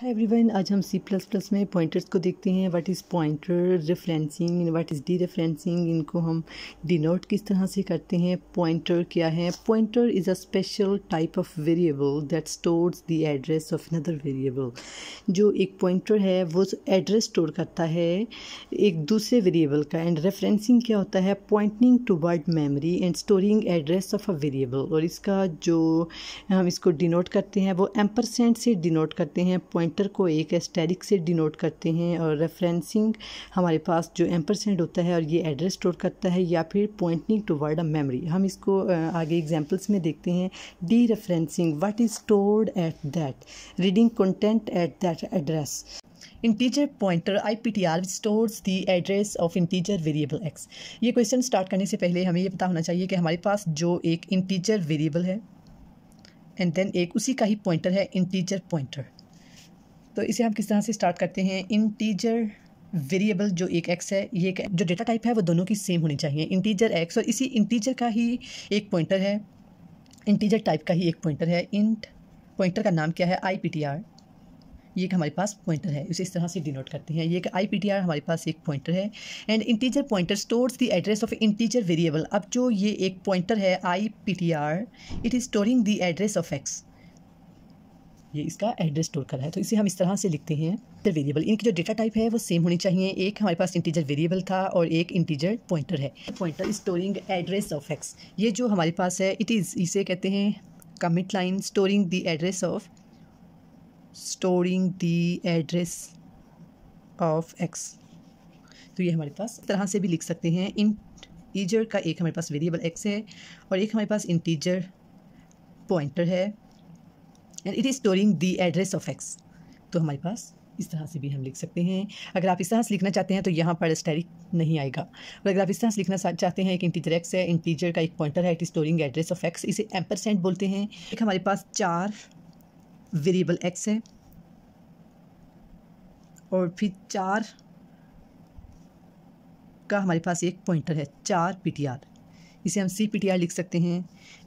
हाय everyone आज हम C plus plus में पॉइंटर्स को देखते हैं what is pointer referencing what is dereferencing इनको हम डिनोट किस तरह से करते हैं पॉइंटर क्या है pointer is a special type of variable that stores the address of another variable जो एक पॉइंटर है वो एड्रेस स्टोर करता है एक दूसरे वेरिएबल का एंड रेफरेंसिंग क्या होता है pointing toward memory and storing address of a variable और इसका जो हम इसको डिनोट करते हैं वो एम्परसेंट से डिनोट करते हैं पॉइंट सेंटर को एक एस्टेरिक से डिनोट करते हैं और रेफरेंसिंग हमारे पास जो एम्परसेंट होता है और ये एड्रेस स्टोर करता है या फिर pointing toward a memory हम इसको आगे एग्जाम्पल्स में देखते हैं dereferencing what is stored at that reading content at that address integer pointer I P T R stores the address of integer variable X ये question start करने से पहले हमें यह पता होना चाहिए कि हमारे पास जो एक इंटीजर वेरिएबल है एंड देन एक उसी का ही पॉइंटर है इंटीजर पॉइंटर तो इसे हम किस तरह से स्टार्ट करते हैं इंटीजर वेरिएबल जो एक एक्स है ये जो डेटा टाइप है वो दोनों की सेम होनी चाहिए इंटीजर एक्स और इसी इंटीजर का ही एक पॉइंटर है इंटीजर टाइप का ही एक पॉइंटर है इंट पॉइंटर का नाम क्या है आई पी टी आर ये एक हमारे पास पॉइंटर है इसे इस तरह से डिनोट करते हैं ये एक आई पी टी आर हमारे पास एक पॉइंटर है and integer pointer stores the address of integer variable अब जो ये एक पॉइंटर है I P T R it is storing the address of x ये इसका एड्रेस स्टोर कर रहा है तो इसे हम इस तरह से लिखते हैं इंटीजर वेरिएबल इनकी जो डेटा टाइप है वो सेम होनी चाहिए एक हमारे पास इंटीजर वेरिएबल था और एक इंटीजर पॉइंटर है pointer storing address of x ये जो हमारे पास है इट इज़ इसे कहते हैं commit line storing the address of storing the address of x तो ये हमारे पास तरह से भी लिख सकते हैं इंटीजर का एक हमारे पास वेरिएबल एक्स है और एक हमारे पास इंटीजर पॉइंटर है and it is storing the address of x तो हमारे पास इस तरह से भी हम लिख सकते हैं अगर आप इस तरह से लिखना चाहते हैं तो यहाँ पर स्टेरिक नहीं आएगा और अगर आप इस तरह से लिखना चाहते हैं एक इंटीजर एक्स है इंटीजर का एक पॉइंटर है it is storing address of x इसे एम परसेंट बोलते हैं एक हमारे पास चार वेरिएबल एक्स है और फिर चार का हमारे पास एक पॉइंटर है चार आर इसे हम सी आर लिख सकते हैं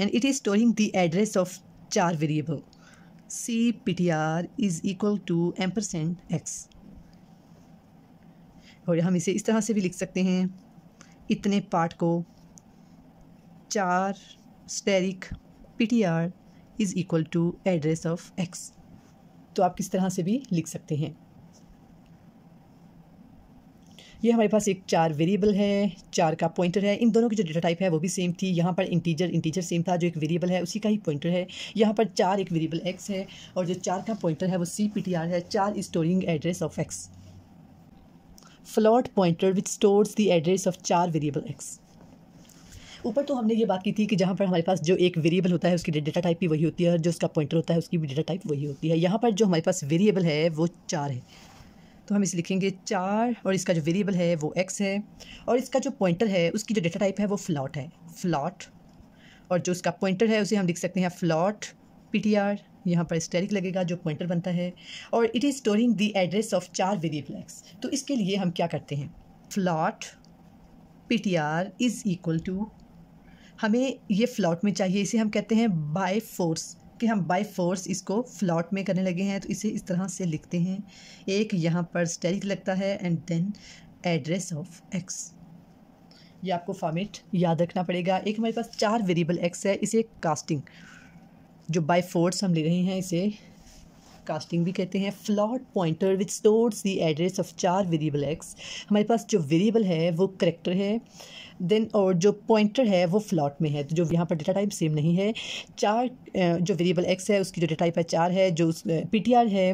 and it is storing the address of char variable c p T r is equal to ampersand x और हम इसे इस तरह से भी लिख सकते हैं इतने पार्ट को char asterisk p T r is equal to address of x तो आप किस तरह से भी लिख सकते हैं ये हमारे पास एक चार वेरिएबल है चार का पॉइंटर है इन दोनों की जो डेटा टाइप है वो भी सेम थी यहाँ पर इंटीजर इंटीजर सेम था जो एक वेरिएबल है उसी का ही पॉइंटर है यहाँ पर चार एक वेरिएबल एक्स है और जो चार का पॉइंटर है वो सी पी टी आर है char storing address of x float pointer which stores the address of char variable x ऊपर तो हमने ये बात की थी कि जहाँ पर हमारे पास जो एक वेरिएबल होता है उसकी डेटा टाइप भी वही होती है और जो उसका पॉइंटर होता है उसकी भी डेटा टाइप वही होती है यहाँ पर जो हमारे पास वेरिएबल है वो चार है तो हम इसे लिखेंगे चार और इसका जो वेरिएबल है वो एक्स है और इसका जो पॉइंटर है उसकी जो डेटा टाइप है वो फ्लॉट है फ्लॉट और जो उसका पॉइंटर है उसे हम लिख सकते हैं फ्लॉट पी टी आर यहाँ पर स्टेरिक लगेगा जो पॉइंटर बनता है और it is storing the address of char variable x तो इसके लिए हम क्या करते हैं float p T r is equal to हमें ये फ्लॉट में चाहिए इसे हम कहते हैं बाय फोर्स कि हम बाय फोर्स इसको फ्लॉट में करने लगे हैं तो इसे इस तरह से लिखते हैं एक यहाँ पर स्टेरिक लगता है and then address of x ये आपको फॉर्मेट याद रखना पड़ेगा एक हमारे पास चार वेरिएबल एक्स है इसे कास्टिंग जो बाय फोर्स हम ले रहे हैं इसे कास्टिंग भी कहते हैं float pointer which stores the address of char variable x हमारे पास जो वेरिएबल है वो करेक्टर है देन और जो पॉइंटर है वो फ्लॉट में है तो जो यहाँ पर डेटा टाइप सेम नहीं है चार जो वेरिएबल एक्स है उसकी जो डेटा टाइप है चार है जो उस पी टी आर है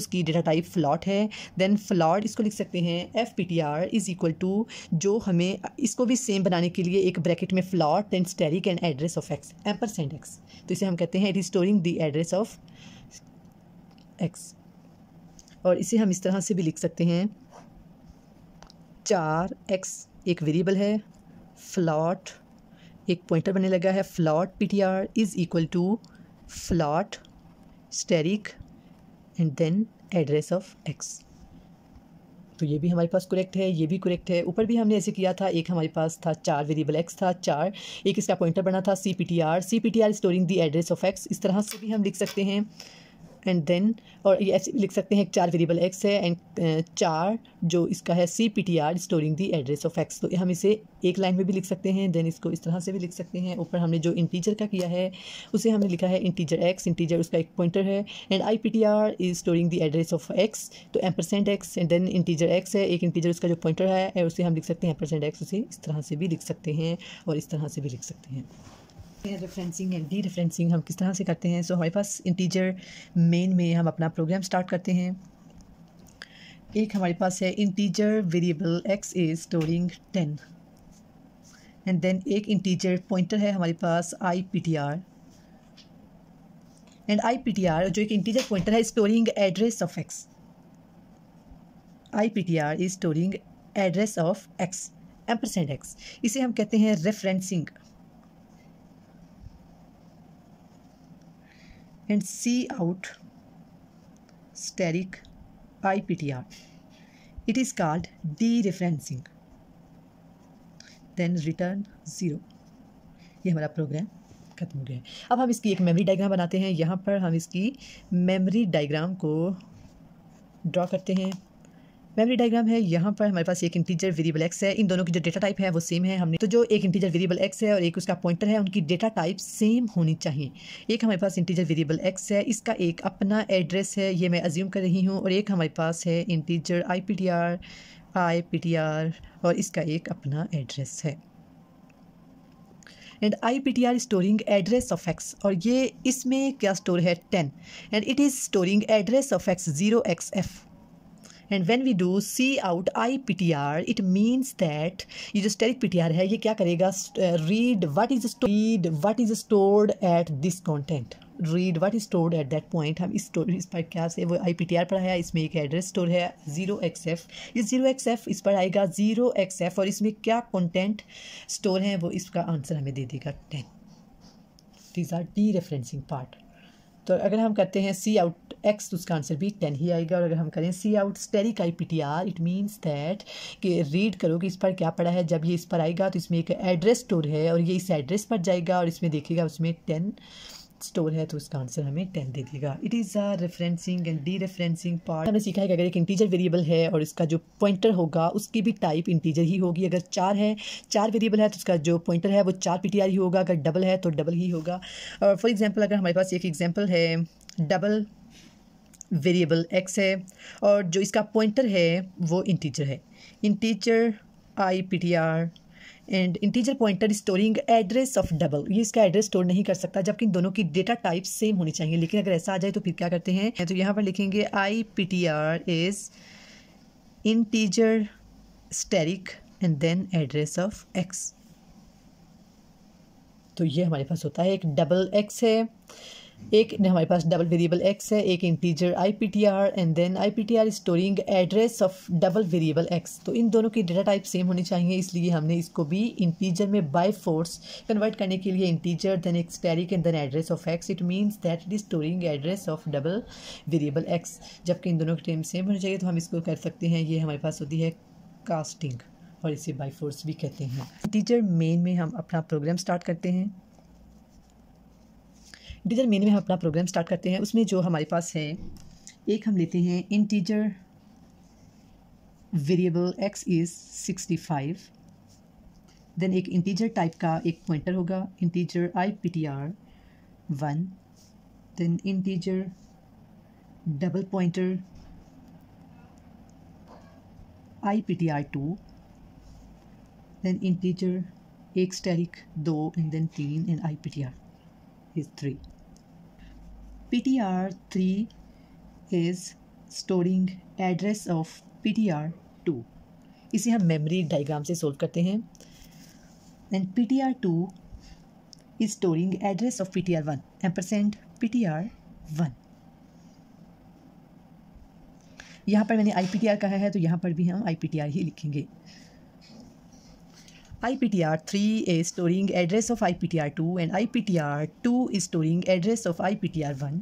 उसकी डेटा टाइप फ्लॉट है देन फ्लॉट इसको लिख सकते हैं f p T r is equal to जो हमें इसको भी सेम बनाने के लिए एक ब्रैकेट में float then asterisk and address of x ampersand x तो इसे हम कहते हैं it is storing the address of x और इसे हम इस तरह से भी लिख सकते हैं चार एक्स एक वेरिएबल है फ्लॉट एक पॉइंटर बनने लगा है float p T r is equal to float asterisk and then address of x तो ये भी हमारे पास करेक्ट है ये भी करेक्ट है ऊपर भी हमने ऐसे किया था एक हमारे पास था चार वेरिएबल एक्स था चार एक इसका पॉइंटर बना था c p T r c p T r storing the address of x इस तरह से भी हम लिख सकते हैं एंड देन और ये ऐसे लिख सकते हैं एक चार वेरिएबल एक्स है एंड चार जो इसका है c p T r storing the address of x तो हम इसे एक लाइन में भी लिख सकते हैं देन इसको इस तरह से भी लिख सकते हैं ऊपर हमने जो इंटीजर का किया है उसे हमने लिखा है इंटीजर एक्स इंटीजर उसका एक पॉइंटर है and i P T r is storing the address of x तो ampersand x and then integer x है एक इंटीजर उसका जो पॉइंटर है उसे हम लिख सकते हैं एम परसेंट एक्स उसे इस तरह से भी लिख सकते हैं और इस तरह से भी लिख सकते हैं रेफरेंसिंग एंड डी रेफरेंसिंग हम किस तरह से करते हैं सो so, हमारे पास इंटीजर मेन में हम अपना प्रोग्राम स्टार्ट करते हैं एक हमारे पास है integer variable x is storing ten and then एक इंटीजर पॉइंटर है हमारे पास i P T r and i P T r जो एक इंटीजर पॉइंटर है storing address of x i P T r is storing address of x ampersand x इसे हम कहते हैं referencing and c asterisk see p T R it is called dereferencing then return zero ये हमारा programme खत्म हो गया है अब हम इसकी एक मेमोरी डायग्राम बनाते हैं यहाँ पर हम इसकी मेमोरी डायग्राम को ड्रॉ करते हैं मेमोरी डायग्राम है यहाँ पर हमारे पास एक इंटीजर वेरिएबल एक्स है इन दोनों की जो डेटा टाइप है वो सेम है हमने तो जो एक इंटीजर वेरिएबल एक्स है और एक उसका पॉइंटर है उनकी डेटा टाइप सेम होनी चाहिए एक हमारे पास इंटीजर वेरिएबल एक्स है इसका एक अपना एड्रेस है ये मैं अज्यूम कर रही हूँ और एक हमारे पास है integer i P T r i P T r और इसका एक अपना एड्रेस है and i P T r storing address of x और ये इसमें क्या स्टोर है ten and it is storing address of x zero x f and when we do c out i P T R it means that ये जो steric p T r है ये क्या करेगा read what is read what is stored at this content read what is stored at that point हम इस store इस पर क्या से वो आई पी टी आर पर आया इसमें एक एड्रेस स्टोर है जीरो एक्स एफ इस जीरो एक्स एफ इस पर आएगा जीरो एक्स एफ और इसमें क्या कॉन्टेंट स्टोर है वो इसका आंसर हमें दे देगा ten these are dereferencing part तो अगर हम करते हैं सी आउट एक्स तो उसका आंसर भी टेन ही आएगा और अगर हम करें c out asterisk i P T R it means that कि रीड करो कि इस पर क्या पड़ा है जब ये इस पर आएगा तो इसमें एक एड्रेस स्टोर है और ये इस एड्रेस पर जाएगा और इसमें देखेगा उसमें टेन स्टोर है तो उसका आंसर हमें टेन दे देगा it is a referencing and dereferencing part हमने सीखा है कि अगर एक इंटीजर वेरिएबल है और इसका जो पॉइंटर होगा उसकी भी टाइप इंटीजर ही होगी अगर चार है चार वेरिएबल है तो उसका जो पॉइंटर है वो चार पी ही होगा अगर डबल है तो डबल ही होगा और फॉर एग्जाम्पल अगर हमारे पास एक एग्जाम्पल है डबल वेरिएबल एक्स है और जो इसका पॉइंटर है वो इंटीजर है integer i P T r and integer pointer storing address of double ये इसका एड्रेस स्टोर नहीं कर सकता जबकि इन दोनों की डेटा टाइप सेम होनी चाहिए लेकिन अगर ऐसा आ जाए तो फिर क्या करते हैं तो यहाँ पर लिखेंगे i P T r is integer asterisk and then address of x तो ये हमारे पास होता है एक डबल एक्स है एक हमारे पास डबल वेरिएबल एक्स है एक integer i P T r and then i P T r storing address of double variable x तो इन दोनों की डेटा टाइप सेम होनी चाहिए इसलिए हमने इसको भी इंटीजर में बाय फोर्स कन्वर्ट करने के लिए इंटीजर देन एक्सपेरिक and then address of x it means that it is storing address of double variable x जबकि इन दोनों की टाइम सेम होनी चाहिए तो हम इसको कर सकते हैं ये हमारे पास होती है कास्टिंग और इसे बाई फोर्स भी कहते हैं इंटीजर मेन में हम अपना प्रोग्राम स्टार्ट करते हैं इंटीजर मेन में हम अपना प्रोग्राम स्टार्ट करते हैं उसमें जो हमारे पास है एक हम लेते हैं integer variable x is sixty five then एक इंटीजर टाइप का एक पॉइंटर होगा integer i P T R one then integer double pointer I P T r two then integer एक स्टेरिक दो एंड देन तीन and i P T r is three PTR3 is storing address of PTR2. इसे हम memory diagram से solve करते हैं and p T r two is storing address of p T R one ampersand p T R one यहाँ पर मैंने I P T R कहा है तो यहाँ पर भी हम आई पी टी आर ही लिखेंगे IPTR3 is storing address of IPTR2 and IPTR2 is storing address of IPTR1.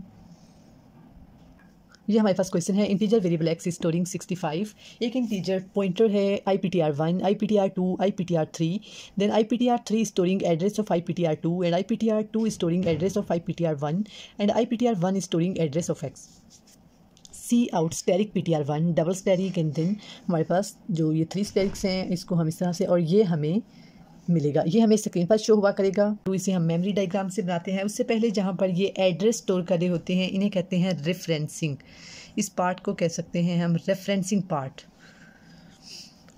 ये हमारे पास क्वेश्चन है इंटीजर वेरिएबल एक्स स्टोरिंग 65 एक इंटीजर पॉइंटर है I P T R one i P T r two i P T R three then i P T R three storing address of I P T r two and i P T r two storing address of I P T R one and i P T R one storing address of x C out asterisk p T R one double asterisk and then हमारे पास जो ये three स्टेरिक्स हैं इसको हम इस तरह से और ये हमें मिलेगा ये हमें स्क्रीन पर शो हुआ करेगा तो इसे हम मेमोरी डायग्राम से बनाते हैं उससे पहले जहाँ पर ये एड्रेस स्टोर करे होते हैं इन्हें कहते हैं रेफरेंसिंग इस पार्ट को कह सकते हैं हम रेफरेंसिंग पार्ट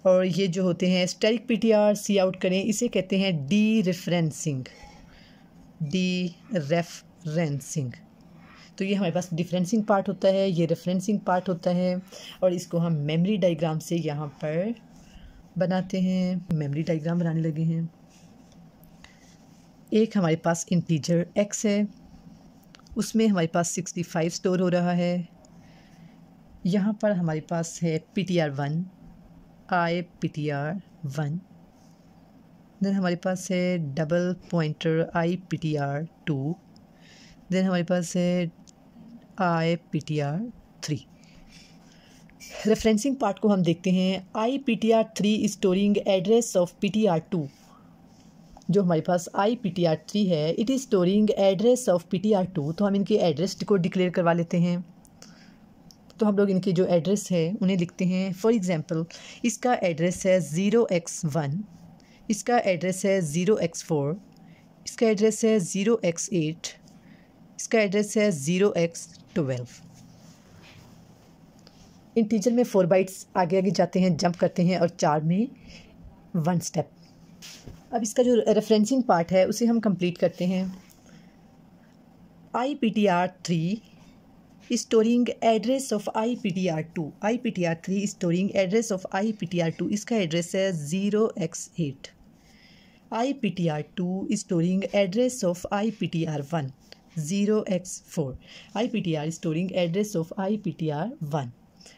और ये जो होते हैं asterisk p T r c out करें इसे कहते हैं डी रेफरेंसिंग डी रेफरेंसिंग तो ये हमारे पास डिफ्रेंसिंग पार्ट होता है ये रेफरेंसिंग पार्ट होता है और इसको हम मेमोरी डाइग्राम से यहाँ पर बनाते हैं मेमोरी डाइग्राम बनाने लगे हैं एक हमारे पास इंटीजर एक्स है उसमें हमारे पास सिक्सटी फाइव स्टोर हो रहा है यहाँ पर हमारे पास है p T R one i P T R one then हमारे पास है double pointer I P T r two then हमारे पास है I P T R three referencing part को हम देखते हैं i P T R three storing address of p T r two जो हमारे पास i P T R three है it is storing address of p T r two तो हम इनके एड्रेस को डिक्लेयर करवा लेते हैं तो हम लोग इनके जो एड्रेस है उन्हें लिखते हैं फॉर एग्ज़ाम्पल इसका एड्रेस है ज़ीरो एक्स वन इसका एड्रेस है ज़ीरो एक्स फोर इसका एड्रेस है ज़ीरो एक्स एट इसका एड्रेस है ज़ीरो एक्स ट्वेल्व इंटीजर में फोर बाइट्स आगे आगे जाते हैं जंप करते हैं और चार में वन स्टेप अब इसका जो रेफरेंसिंग पार्ट है उसे हम कंप्लीट करते हैं i P T R three storing address of I P T r two i P T R three storing address of I P T r two इसका address है zero x eight i P T r two storing address of I P T R one address IPTR is storing address of one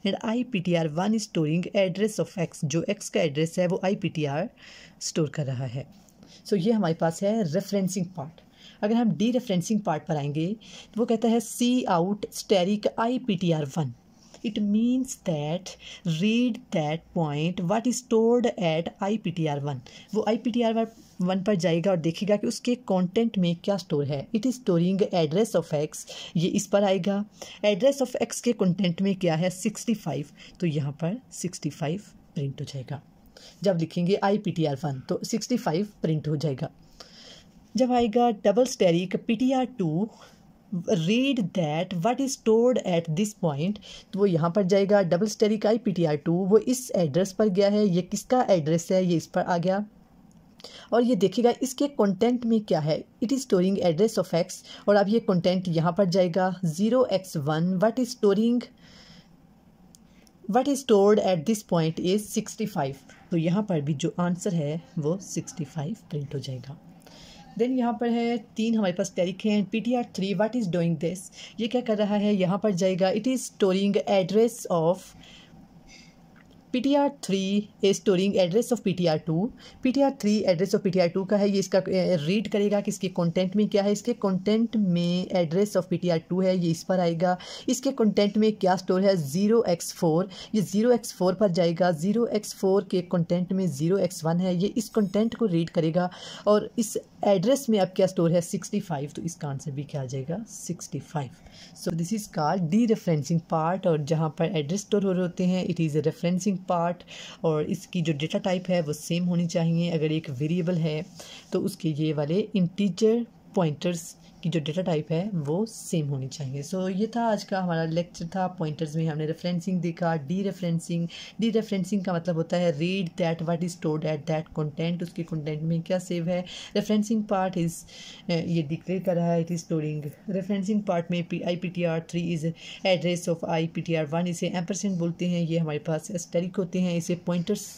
and i P T R one storing address of x जो x का address है वो i P T r store कर रहा है सो so, ये हमारे पास है रेफरेंसिंग पार्ट अगर हम डी रेफरेंसिंग पार्ट पर आएंगे तो वो कहता है c out asterisk i P T R one it means that read that point what is stored at i P T R one वो i P T R one पर जाएगा और देखेगा कि उसके कंटेंट में क्या स्टोर है it is storing address of x ये इस पर आएगा एड्रेस ऑफ एक्स के कंटेंट में क्या है सिक्सटी फाइव तो यहाँ पर सिक्सटी फाइव प्रिंट हो जाएगा जब लिखेंगे i P T R one तो सिक्सटी फाइव प्रिंट हो जाएगा जब आएगा double asterisk p T r two read that what is stored at this point तो वो यहाँ पर जाएगा double asterisk i P T r two वो इस एड्रेस पर गया है ये किसका एड्रेस है ये इस पर आ गया और ये देखिएगा इसके कंटेंट में क्या है it is storing address of x और अब ये कंटेंट यहाँ पर जाएगा zero x one what is storing what is stored at this point is sixty five तो यहाँ पर भी जो आंसर है वो सिक्सटी फाइव प्रिंट हो जाएगा देन यहाँ पर है तीन हमारे पास तरीके हैं p T R three what is doing this ये क्या कर रहा है यहाँ पर जाएगा it is storing address of p t PTR3 is storing address of p p t t r two r three address of p T r two का है ये इसका रीड करेगा कि इसके कॉन्टेंट में क्या है इसके कॉन्टेंट में address of p T r two है ये इस पर आएगा इसके कॉन्टेंट में क्या स्टोर है ज़ीरो एक्स फोर ये ज़ीरो एक्स फोर पर जाएगा ज़ीरो एक्स फोर के कंटेंट में ज़ीरो एक्स वन है ये इस कॉन्टेंट को रीड करेगा और इस एड्रेस में अब क्या स्टोर है 65 तो इसका आंसर भी क्या आ जाएगा 65 so this is call dereferencing part और जहाँ पर एड्रेस स्टोर हो रहे होते हैं it is a referencing part और इसकी जो डेटा टाइप है वो सेम होनी चाहिए अगर एक वेरिएबल है तो उसके ये वाले इंटीजर पॉइंटर्स कि जो डेटा टाइप है वो सेम होनी चाहिए सो so, ये था आज का हमारा लेक्चर था पॉइंटर्स में हमने रेफरेंसिंग देखा डी रेफरेंसिंग डी रेफरेंसिंग का मतलब होता है read that what is stored at that content उसके कंटेंट में क्या सेव है रेफरेंसिंग पार्ट इज ये डिक्लेयर कर रहा है it is storing referencing part में P I P T R three is address of I P T R one इसे एम्परसेंट बोलते हैं ये हमारे पास स्टेरिक होते हैं इसे पॉइंटर्स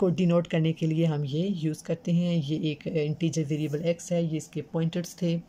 को डिनोट करने के लिए हम ये यूज़ करते हैं ये एक इंटीजर वेरिएबल एक्स है ये इसके पॉइंटर्स थे